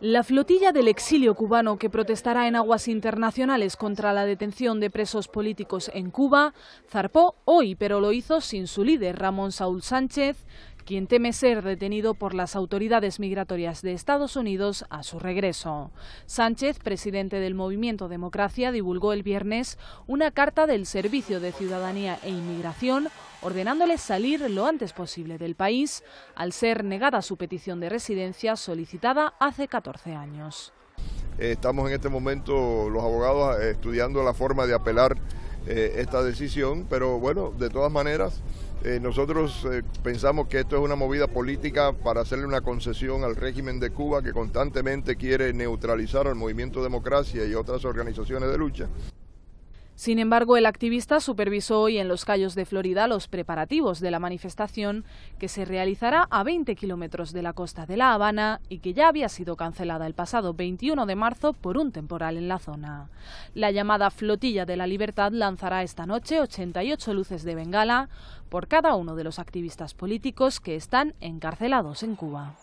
La flotilla del exilio cubano que protestará en aguas internacionales contra la detención de presos políticos en Cuba zarpó hoy, pero lo hizo sin su líder, Ramón Saúl Sánchez, quien teme ser detenido por las autoridades migratorias de Estados Unidos a su regreso. Sánchez, presidente del Movimiento Democracia, divulgó el viernes una carta del Servicio de Ciudadanía e Inmigración ordenándole salir lo antes posible del país al ser negada su petición de residencia solicitada hace 14 años. Eh, estamos en este momento los abogados eh, estudiando la forma de apelar eh, esta decisión, pero bueno, de todas maneras, eh, nosotros eh, pensamos que esto es una movida política para hacerle una concesión al régimen de Cuba que constantemente quiere neutralizar al movimiento democracia y otras organizaciones de lucha. Sin embargo, el activista supervisó hoy en los callos de Florida los preparativos de la manifestación que se realizará a 20 kilómetros de la costa de La Habana y que ya había sido cancelada el pasado 21 de marzo por un temporal en la zona. La llamada Flotilla de la Libertad lanzará esta noche 88 luces de bengala por cada uno de los activistas políticos que están encarcelados en Cuba.